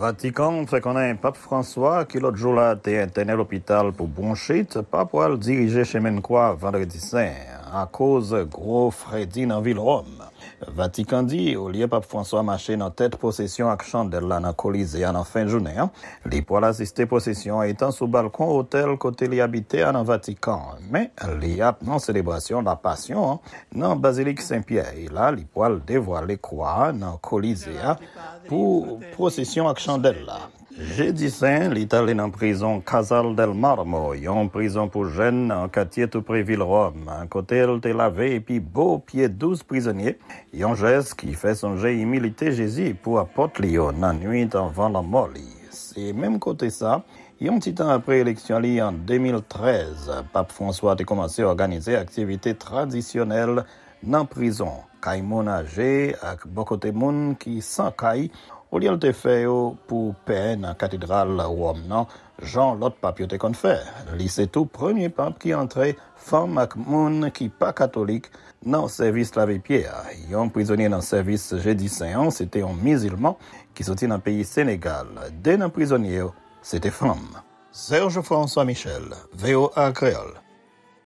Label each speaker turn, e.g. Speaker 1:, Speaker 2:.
Speaker 1: Vatican, fait qu'on a un pape François qui l'autre jour là été interné à l'hôpital pour bronchite, pas pour le diriger chez Menquois vendredi saint, à cause gros frais dans ville Rome. Vatikan di, ou liye pape François Maché nan tèt posesyon ak chandèl la nan kolizea nan fin jounè, li po al asiste posesyon etan sou balkon hotel kote li abite nan Vatikan, men li ap nan selebrasyon la pasyon nan Basilik Saint-Pierre, li po al devwa le kwa nan kolizea pou posesyon ak chandèl la. Jeudi saint, l'Italie en prison Casal del Marmo, en prison pour jeunes en quartier tout près Ville-Rome. Un elle est lavé et puis beau pied douze prisonniers. Et un geste qui fait songer humilité Jésus pour apporter Lyon en nuit avant la mort. C'est même côté ça. Et un petit temps après l'élection en 2013, Pape François a commencé à organiser activités traditionnelles dans prison. a âgé, avec beaucoup de monde qui s'encaille au lieu de faire pour peine en cathédrale Rome, non? Jean, l'autre pape, te qu'on fait. C'est tout premier pape qui entrait, femme avec qui pas catholique, dans le service la vie Pierre. Un prisonnier dans le service jeudi saint c'était un musulman qui sortit dans le pays Sénégal. un prisonnier, c'était femme. Serge François Michel, VOA Créole.